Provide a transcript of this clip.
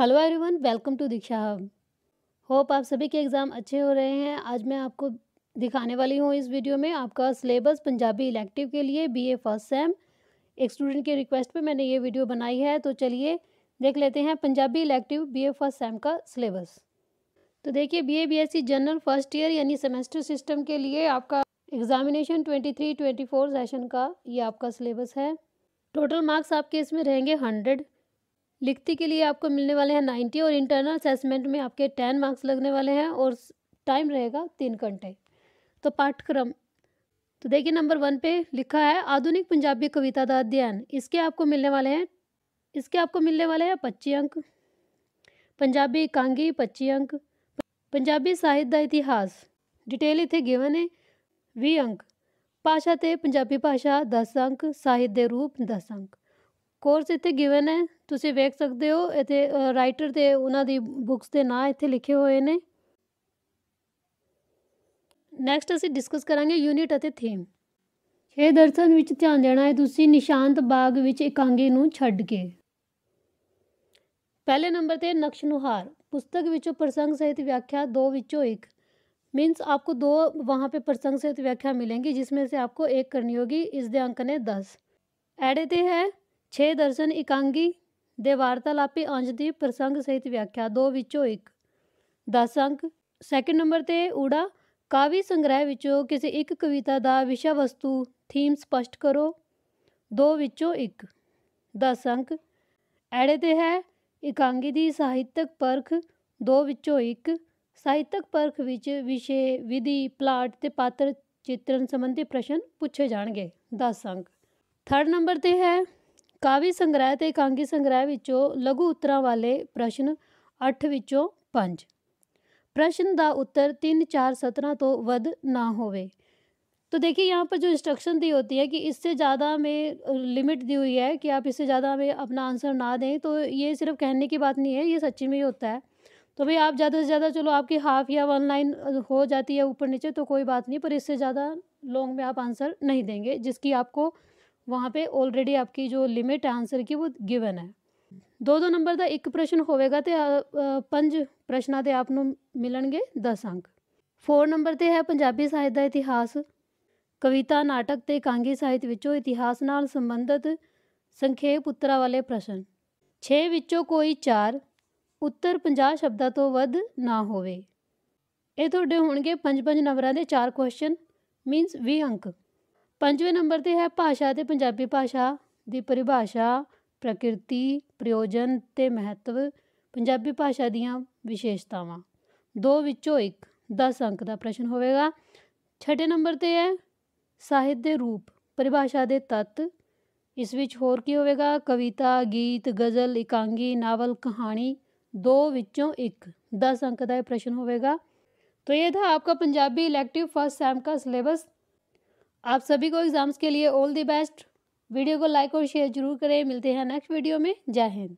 hello everyone welcome to Diksha hub hope आप सभी के एग्ज़ाम अच्छे हो रहे हैं आज मैं आपको दिखाने वाली हूँ इस वीडियो में आपका सिलेबस पंजाबी इलेक्टिव के लिए बीए फर्स्ट सेम एक स्टूडेंट के रिक्वेस्ट पे मैंने ये वीडियो बनाई है तो चलिए देख लेते हैं Punjabi elective BA first sem का सिलेबस तो देखिए B C general first year यानी सेमेस्टर सिस्टम के लिए आपका एग्जामिनेशन ट्वेंटी थ्री सेशन का ये आपका सिलेबस है टोटल मार्क्स आपके इसमें रहेंगे हंड्रेड लिखती के लिए आपको मिलने वाले हैं नाइन्टी और इंटरनल असेसमेंट में आपके टेन मार्क्स लगने वाले हैं और टाइम रहेगा तीन घंटे तो पाठ्यक्रम तो देखिए नंबर वन पे लिखा है आधुनिक पंजाबी कविता का अध्ययन इसके आपको मिलने वाले हैं इसके आपको मिलने वाले हैं पच्ची अंक पंजाबी एकांगी पच्ची अंक पंजाबी साहित्य का इतिहास डिटेल इतने गिवन है भी अंक भाषा ते पंजाबी भाषा दस अंक साहित्य रूप दस अंक ਕੋਰਸ ਇੱਥੇ ਗਿਵਨ ਹੈ ਤੁਸੀਂ ਵੇਖ ਸਕਦੇ ਹੋ ਇੱਥੇ ਰਾਈਟਰ ਤੇ ਉਹਨਾਂ ਦੀ ਬੁੱਕਸ ਦੇ ਨਾਂ ਇੱਥੇ ਲਿਖੇ ਹੋਏ ਨੇ ਨੈਕਸਟ ਅਸੀਂ ਡਿਸਕਸ ਕਰਾਂਗੇ ਯੂਨਿਟ ਅਤੇ ਥੀਮ ਇਹ ਦਰਸ਼ਨ ਵਿੱਚ ਧਿਆਨ ਦੇਣਾ ਹੈ ਤੁਸੀਂ ਨਿਸ਼ਾਂਤ ਬਾਗ ਵਿੱਚ ਇਕਾਂਗੀ ਨੂੰ ਛੱਡ ਕੇ ਪਹਿਲੇ ਨੰਬਰ ਤੇ ਨਕਸ਼ ਨੁਹਾਰ ਪੁਸਤਕ ਵਿੱਚੋਂ ਪ੍ਰਸੰਗ ਸਹਿਤ ਵਿਆਖਿਆ ਦੋ ਵਿੱਚੋਂ ਇੱਕ ਮੀਨਸ ਆਪਕੋ ਦੋ ਵਹਾਂ ਪੇ ਪ੍ਰਸੰਗ ਸਹਿਤ ਵਿਆਖਿਆ ਮਿਲेंगी ਜਿਸ ਮੇਂ ਸੇ ਆਪਕੋ ਇੱਕ ਕਰਨੀ ਹੋਗੀ ਇਸ ਦੇ ਅੰਕ ਨੇ 10 ਐਡੇ ਤੇ ਹੈ 6 ਦਰਸ਼ਨ ਇਕਾਂਗੀ ਦੇ ਵਾਰਤਾਲਾਪੀ ਅੰਜ ਦੀ ਪ੍ਰਸੰਗ ਸਹਿਤ ਵਿਆਖਿਆ 2 ਵਿੱਚੋਂ ਇੱਕ 10 ਅੰਕ ਸੈਕਿੰਡ ਨੰਬਰ ਤੇ ਊੜਾ ਕਾਵਿ ਸੰਗ੍ਰਹਿ ਵਿੱਚੋਂ ਕਿਸੇ ਇੱਕ ਕਵਿਤਾ ਦਾ ਵਿਸ਼ਾ ਵਸਤੂ ਥੀਮ ਸਪਸ਼ਟ ਕਰੋ 2 ਵਿੱਚੋਂ ਇੱਕ 10 ਅੰਕ ਐੜੇ ਤੇ ਹੈ ਇਕਾਂਗੀ ਦੀ ਸਾਹਿਤਕ ਪਰਖ 2 ਵਿੱਚੋਂ ਇੱਕ ਸਾਹਿਤਕ ਪਰਖ ਵਿੱਚ ਵਿਸ਼ੇ ਵਿਧੀ ਪਲਾਟ ਤੇ ਪਾਤਰ ਚਿੱਤਰਨ ਸੰਬੰਧੀ ਪ੍ਰਸ਼ਨ ਪੁੱਛੇ ਜਾਣਗੇ 10 ਅੰਕ ਥਰਡ ਨੰਬਰ ਤੇ ਹੈ काव्य संग्रह तो ਕਾਂਗੀ संग्रह लघु उत्तर वाले प्रश्न अठ विचों ਵਿੱਚੋਂ प्रश्न का उत्तर तीन चार सत्रह तो वध ना हो तो देखिए यहाँ पर जो इंस्ट्रक्शन दी होती है कि इससे ज़्यादा हमें लिमिट दी हुई है कि आप इससे ज़्यादा हमें अपना आंसर ना दें तो ये सिर्फ कहने की बात नहीं है ये सच्ची में ही होता है तो भाई आप ज़्यादा से ज़्यादा चलो आपकी हाफ या वन लाइन हो जाती है ऊपर नीचे तो कोई बात नहीं पर इससे ज़्यादा लॉन्ग में आप आंसर नहीं देंगे जिसकी आपको वहाँ ਪੇ ਆਲਰੇਡੀ ਆਪਕੀ ਜੋ ਲਿਮਿਟ ਆਨਸਰ ਕੀ ਉਹ ਗਿਵਨ ਹੈ ਦੋ ਦੋ ਨੰਬਰ ਦਾ ਇੱਕ ਪ੍ਰਸ਼ਨ ਹੋਵੇਗਾ ਤੇ ਪੰਜ ਪ੍ਰਸ਼ਨਾਂ ਤੇ ਆਪ ਨੂੰ ਮਿਲਣਗੇ 10 ਅੰਕ 4 ਨੰਬਰ ਤੇ ਹੈ ਪੰਜਾਬੀ ਸਾਹਿਤ ਦਾ ਇਤਿਹਾਸ ਕਵਿਤਾ ਨਾਟਕ ਤੇ ਕਾਂਗੀ ਸਾਹਿਤ ਵਿੱਚੋਂ ਇਤਿਹਾਸ ਨਾਲ ਸੰਬੰਧਿਤ ਸੰਖੇਪ ਉੱਤਰਾਂ ਵਾਲੇ ਪ੍ਰਸ਼ਨ 6 ਵਿੱਚੋਂ ਕੋਈ 4 ਉੱਤਰ 50 ਸ਼ਬਦਾਂ ਤੋਂ ਵੱਧ ਨਾ ਹੋਵੇ ਇਹ ਤੁਹਾਡੇ ਹੋਣਗੇ 5-5 ਨੰਬਰਾਂ ਦੇ 4 ਕੁਐਸਚਨ ਮੀਨਸ 20 ਅੰਕ ਪੰਜਵੇਂ ਨੰਬਰ ਤੇ ਹੈ ਭਾਸ਼ਾ ਤੇ ਪੰਜਾਬੀ ਭਾਸ਼ਾ ਦੀ ਪਰਿਭਾਸ਼ਾ ਪ੍ਰਕਿਰਤੀ ਪ੍ਰਯੋਜਨ ਤੇ ਮਹੱਤਵ ਪੰਜਾਬੀ ਭਾਸ਼ਾ ਦੀਆਂ ਵਿਸ਼ੇਸ਼ਤਾਵਾਂ ਦੋ ਵਿੱਚੋਂ ਇੱਕ 10 ਅੰਕ ਦਾ ਪ੍ਰਸ਼ਨ ਹੋਵੇਗਾ ਛੇਵੇਂ ਨੰਬਰ ਤੇ ਹੈ ਸਾਹਿਤ ਦੇ ਰੂਪ ਪਰਿਭਾਸ਼ਾ ਦੇ ਤੱਤ ਇਸ ਵਿੱਚ ਹੋਰ ਕੀ ਹੋਵੇਗਾ ਕਵਿਤਾ ਗੀਤ ਗਜ਼ਲ ਇਕਾਂਗੀ ਨਾਵਲ ਕਹਾਣੀ ਦੋ ਵਿੱਚੋਂ ਇੱਕ 10 ਅੰਕ ਦਾ ਇਹ ਪ੍ਰਸ਼ਨ ਹੋਵੇਗਾ ਤੋ ਇਹ था ਆਪਕਾ ਪੰਜਾਬੀ ਇਲੈਕਟਿਵ ਫਸਟ ਸੈਮ ਦਾ ਸਿਲੇਬਸ आप सभी को एग्ज़ाम्स के लिए ऑल दी बेस्ट वीडियो को लाइक और शेयर जरूर करें मिलते हैं नेक्स्ट वीडियो में जय हिंद